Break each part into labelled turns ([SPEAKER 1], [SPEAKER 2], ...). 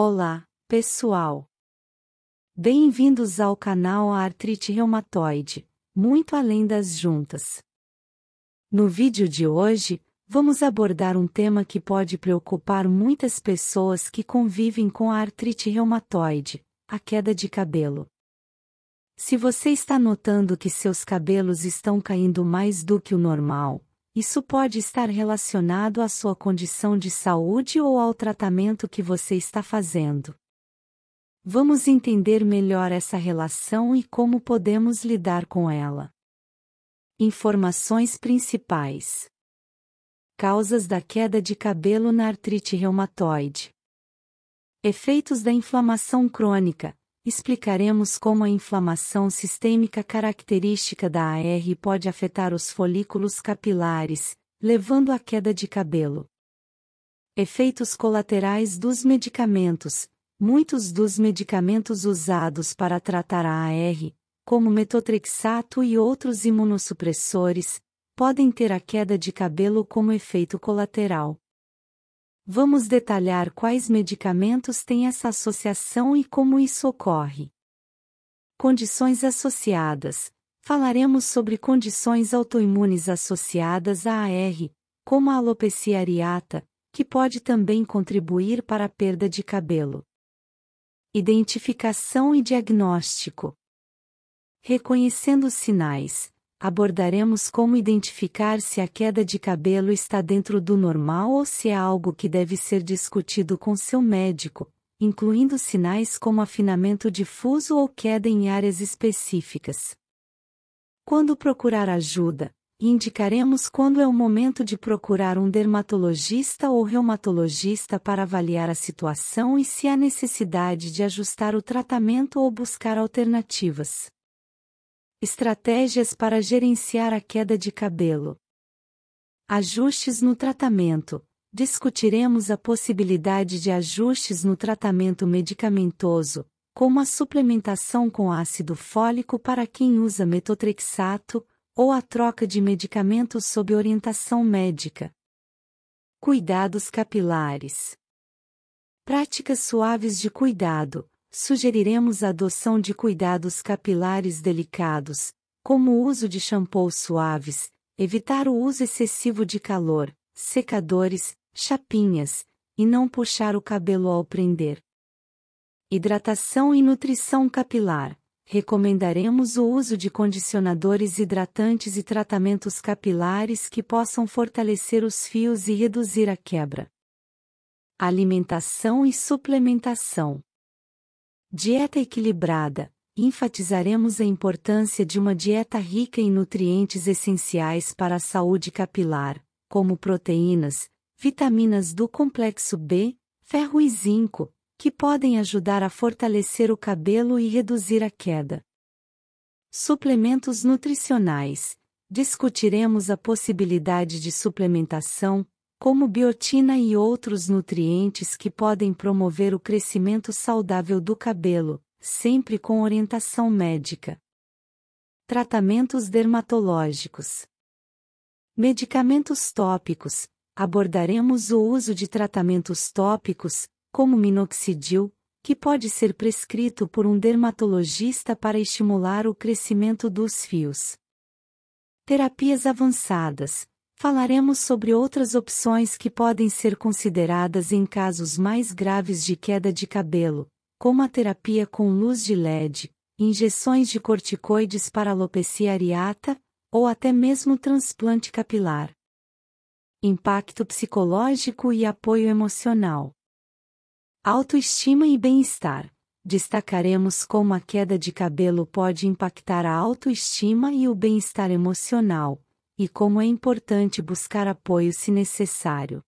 [SPEAKER 1] Olá, pessoal! Bem-vindos ao canal Artrite Reumatoide, muito além das juntas. No vídeo de hoje, vamos abordar um tema que pode preocupar muitas pessoas que convivem com a artrite reumatoide, a queda de cabelo. Se você está notando que seus cabelos estão caindo mais do que o normal, isso pode estar relacionado à sua condição de saúde ou ao tratamento que você está fazendo. Vamos entender melhor essa relação e como podemos lidar com ela. Informações principais: Causas da queda de cabelo na artrite reumatoide. Efeitos da inflamação crônica, explicaremos como a inflamação sistêmica característica da AR pode afetar os folículos capilares, levando à queda de cabelo. Efeitos colaterais dos medicamentos. Muitos dos medicamentos usados para tratar a AR, como metotrexato e outros imunossupressores, podem ter a queda de cabelo como efeito colateral. Vamos detalhar quais medicamentos têm essa associação e como isso ocorre. Condições associadas. Falaremos sobre condições autoimunes associadas à AR, como a alopecia areata, que pode também contribuir para a perda de cabelo. Identificação e diagnóstico. Reconhecendo os sinais, abordaremos como identificar se a queda de cabelo está dentro do normal ou se é algo que deve ser discutido com seu médico, incluindo sinais como afinamento difuso ou queda em áreas específicas. Quando procurar ajuda, indicaremos quando é o momento de procurar um dermatologista ou reumatologista para avaliar a situação e se há necessidade de ajustar o tratamento ou buscar alternativas. Estratégias para gerenciar a queda de cabelo. Ajustes no tratamento. Discutiremos a possibilidade de ajustes no tratamento medicamentoso, como a suplementação com ácido fólico para quem usa metotrexato, ou a troca de medicamentos sob orientação médica. Cuidados capilares. Práticas suaves de cuidado sugeriremos a adoção de cuidados capilares delicados, como o uso de shampoos suaves, evitar o uso excessivo de calor, secadores, chapinhas, e não puxar o cabelo ao prender. Hidratação e nutrição capilar. Recomendaremos o uso de condicionadores hidratantes e tratamentos capilares que possam fortalecer os fios e reduzir a quebra. Alimentação e suplementação. Dieta equilibrada. Enfatizaremos a importância de uma dieta rica em nutrientes essenciais para a saúde capilar, como proteínas, vitaminas do complexo B, ferro e zinco, que podem ajudar a fortalecer o cabelo e reduzir a queda. Suplementos nutricionais. Discutiremos a possibilidade de suplementação, como biotina e outros nutrientes que podem promover o crescimento saudável do cabelo, sempre com orientação médica. Tratamentos dermatológicos. Medicamentos tópicos. Abordaremos o uso de tratamentos tópicos, como minoxidil, que pode ser prescrito por um dermatologista para estimular o crescimento dos fios. Terapias avançadas Falaremos sobre outras opções que podem ser consideradas em casos mais graves de queda de cabelo, como a terapia com luz de LED, injeções de corticoides para alopecia areata, ou até mesmo transplante capilar. Impacto psicológico e apoio emocional. Autoestima e bem-estar. Destacaremos como a queda de cabelo pode impactar a autoestima e o bem-estar emocional, e como é importante buscar apoio se necessário.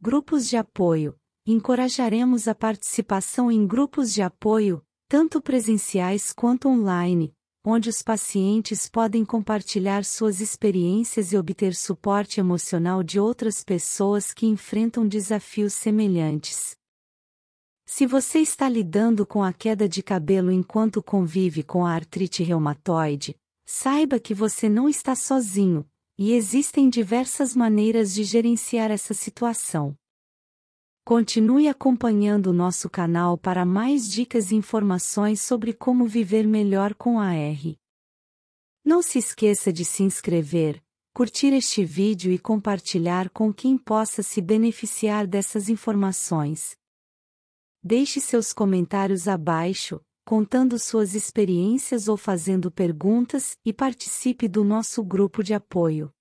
[SPEAKER 1] Grupos de apoio: encorajaremos a participação em grupos de apoio, tanto presenciais quanto online, onde os pacientes podem compartilhar suas experiências e obter suporte emocional de outras pessoas que enfrentam desafios semelhantes. Se você está lidando com a queda de cabelo enquanto convive com a artrite reumatoide, Saiba que você não está sozinho, e existem diversas maneiras de gerenciar essa situação. Continue acompanhando o nosso canal para mais dicas e informações sobre como viver melhor com a R. Não se esqueça de se inscrever, curtir este vídeo e compartilhar com quem possa se beneficiar dessas informações. Deixe seus comentários abaixo contando suas experiências ou fazendo perguntas e participe do nosso grupo de apoio.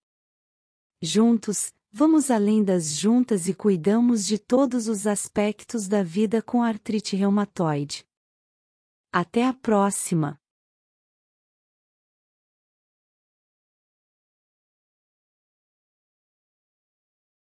[SPEAKER 1] Juntos, vamos além das juntas e cuidamos de todos os aspectos da vida com artrite reumatoide. Até a próxima!